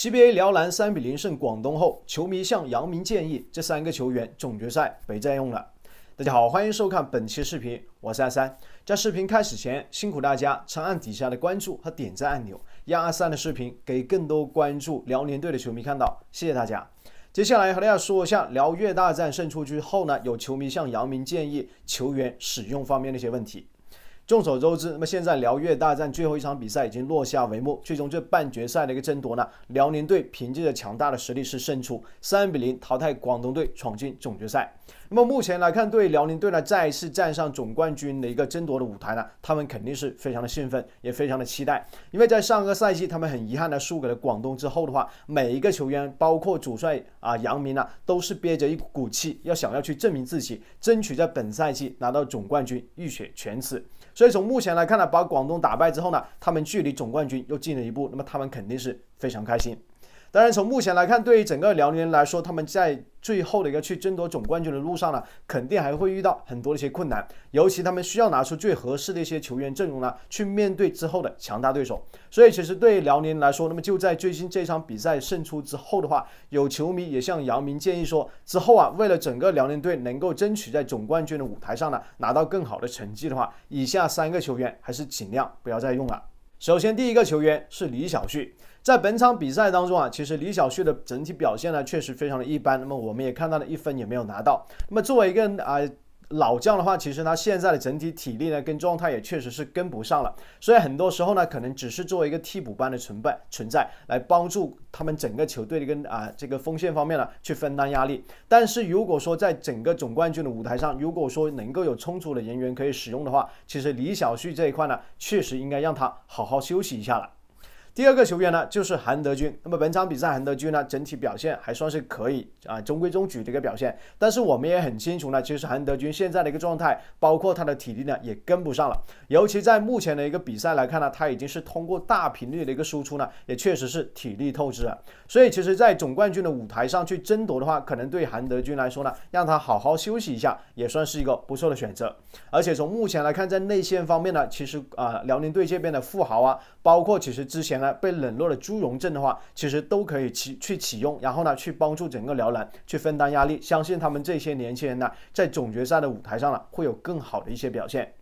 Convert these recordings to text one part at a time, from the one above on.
CBA 辽篮三比零胜广东后，球迷向姚明建议这三个球员总决赛别再用了。大家好，欢迎收看本期视频，我是阿三。在视频开始前，辛苦大家长按底下的关注和点赞按钮，让阿三的视频给更多关注辽宁队的球迷看到。谢谢大家。接下来和大家说一下辽粤大战胜出之后呢，有球迷向姚明建议球员使用方面的一些问题。众所周知，那么现在辽粤大战最后一场比赛已经落下帷幕，最终这半决赛的一个争夺呢，辽宁队凭借着强大的实力是胜出三比零淘汰广东队闯进总决赛。那么目前来看，对辽宁队呢再一次站上总冠军的一个争夺的舞台呢，他们肯定是非常的兴奋，也非常的期待，因为在上个赛季他们很遗憾的输给了广东之后的话，每一个球员包括主帅啊杨明呢都是憋着一股气要想要去证明自己，争取在本赛季拿到总冠军，浴血全死。所以从目前来看呢，把广东打败之后呢，他们距离总冠军又进了一步，那么他们肯定是非常开心。当然，从目前来看，对于整个辽宁来说，他们在最后的一个去争夺总冠军的路上呢，肯定还会遇到很多一些困难。尤其他们需要拿出最合适的一些球员阵容呢，去面对之后的强大对手。所以，其实对辽宁来说，那么就在最近这场比赛胜出之后的话，有球迷也向姚明建议说，之后啊，为了整个辽宁队能够争取在总冠军的舞台上呢，拿到更好的成绩的话，以下三个球员还是尽量不要再用了。首先，第一个球员是李晓旭。在本场比赛当中啊，其实李晓旭的整体表现呢，确实非常的一般。那么我们也看到了一分也没有拿到。那么作为一个啊老将的话，其实他现在的整体体力呢跟状态也确实是跟不上了。所以很多时候呢，可能只是作为一个替补般的存在存在，来帮助他们整个球队的一个啊这个锋线方面呢去分担压力。但是如果说在整个总冠军的舞台上，如果说能够有充足的人员可以使用的话，其实李晓旭这一块呢，确实应该让他好好休息一下了。第二个球员呢，就是韩德君。那么本场比赛，韩德君呢整体表现还算是可以啊，中规中矩的一个表现。但是我们也很清楚呢，其实韩德君现在的一个状态，包括他的体力呢，也跟不上了。尤其在目前的一个比赛来看呢，他已经是通过大频率的一个输出呢，也确实是体力透支了。所以其实，在总冠军的舞台上去争夺的话，可能对韩德君来说呢，让他好好休息一下，也算是一个不错的选择。而且从目前来看，在内线方面呢，其实啊，辽宁队这边的富豪啊，包括其实之前呢。被冷落的朱荣振的话，其实都可以启去启用，然后呢去帮助整个辽篮去分担压力。相信他们这些年轻人呢，在总决赛的舞台上呢，会有更好的一些表现。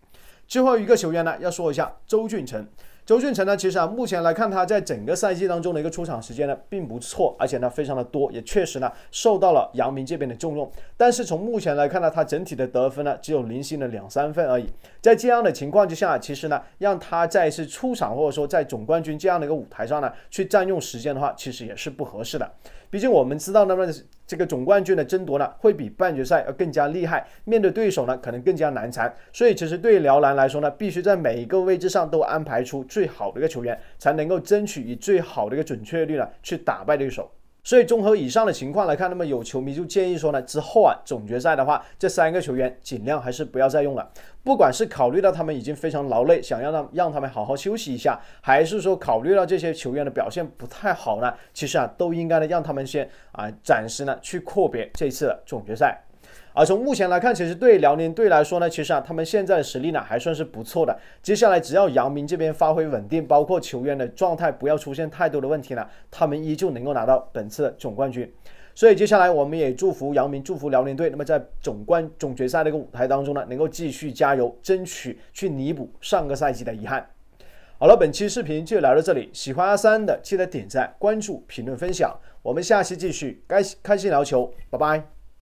最后一个球员呢，要说一下周俊成。周俊成呢，其实啊，目前来看他在整个赛季当中的一个出场时间呢，并不错，而且呢，非常的多，也确实呢，受到了姚明这边的重用。但是从目前来看呢，他整体的得分呢，只有零星的两三分而已。在这样的情况之下，其实呢，让他在是出场或者说在总冠军这样的一个舞台上呢，去占用时间的话，其实也是不合适的。毕竟我们知道那么。这个总冠军的争夺呢，会比半决赛要更加厉害，面对对手呢，可能更加难缠。所以，其实对辽篮来说呢，必须在每一个位置上都安排出最好的一个球员，才能够争取以最好的一个准确率呢，去打败对手。所以综合以上的情况来看，那么有球迷就建议说呢，之后啊总决赛的话，这三个球员尽量还是不要再用了。不管是考虑到他们已经非常劳累，想要让让他们好好休息一下，还是说考虑到这些球员的表现不太好呢，其实啊都应该呢让他们先啊暂时呢去阔别这次的总决赛。而从目前来看，其实对辽宁队来说呢，其实啊，他们现在的实力呢还算是不错的。接下来只要姚明这边发挥稳定，包括球员的状态不要出现太多的问题呢，他们依旧能够拿到本次的总冠军。所以接下来我们也祝福姚明，祝福辽宁队。那么在总冠总决赛的一个舞台当中呢，能够继续加油，争取去弥补上个赛季的遗憾。好了，本期视频就聊到这里。喜欢阿三的，记得点赞、关注、评论、分享。我们下期继续开开心聊球，拜拜。